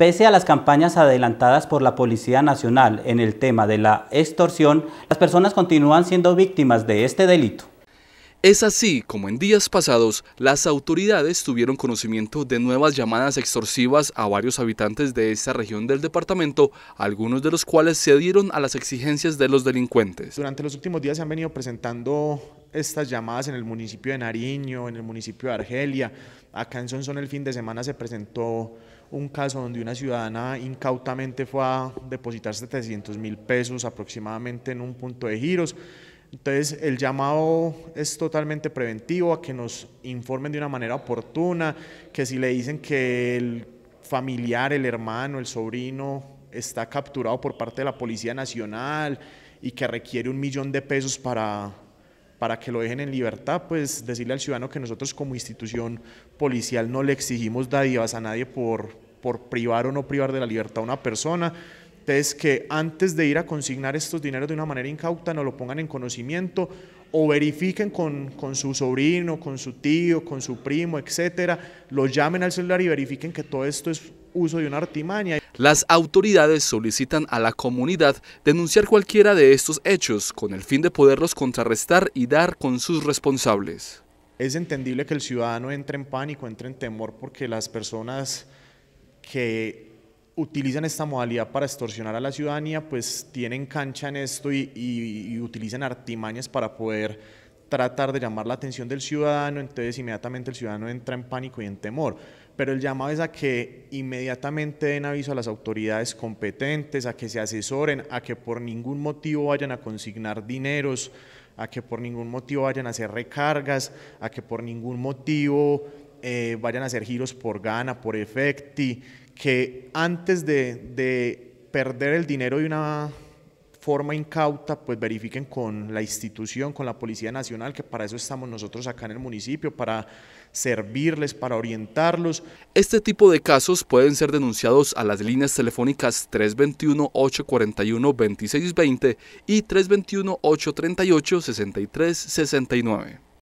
Pese a las campañas adelantadas por la Policía Nacional en el tema de la extorsión, las personas continúan siendo víctimas de este delito. Es así como en días pasados las autoridades tuvieron conocimiento de nuevas llamadas extorsivas a varios habitantes de esta región del departamento, algunos de los cuales cedieron a las exigencias de los delincuentes. Durante los últimos días se han venido presentando estas llamadas en el municipio de Nariño, en el municipio de Argelia. Acá en Sonson el fin de semana se presentó un caso donde una ciudadana incautamente fue a depositar 700 mil pesos aproximadamente en un punto de giros. Entonces el llamado es totalmente preventivo a que nos informen de una manera oportuna, que si le dicen que el familiar, el hermano, el sobrino está capturado por parte de la Policía Nacional y que requiere un millón de pesos para para que lo dejen en libertad, pues decirle al ciudadano que nosotros como institución policial no le exigimos dádivas a nadie por, por privar o no privar de la libertad a una persona. Entonces, que antes de ir a consignar estos dineros de una manera incauta, no lo pongan en conocimiento o verifiquen con, con, su sobrino, con su tío, con su primo, etcétera, lo llamen al celular y verifiquen que todo esto es uso de una artimaña. Las autoridades solicitan a la comunidad denunciar cualquiera de estos hechos con el fin de poderlos contrarrestar y dar con sus responsables. Es entendible que el ciudadano entre en pánico, entre en temor, porque las personas que utilizan esta modalidad para extorsionar a la ciudadanía, pues tienen cancha en esto y, utilizan artimañas para poder tratar de llamar la atención del ciudadano, entonces inmediatamente el ciudadano entra en pánico y en temor pero el llamado es a que inmediatamente den aviso a las autoridades competentes, a que se asesoren, a que por ningún motivo vayan a consignar dineros, a que por ningún motivo vayan a hacer recargas, a que por ningún motivo eh, vayan a hacer giros por gana, por efecti, que antes de, de perder el dinero de una forma incauta, pues verifiquen con la institución, con la Policía Nacional, que para eso estamos nosotros acá en el municipio, para servirles, para orientarlos. Este tipo de casos pueden ser denunciados a las líneas telefónicas 321-841-2620 y 321-838-6369.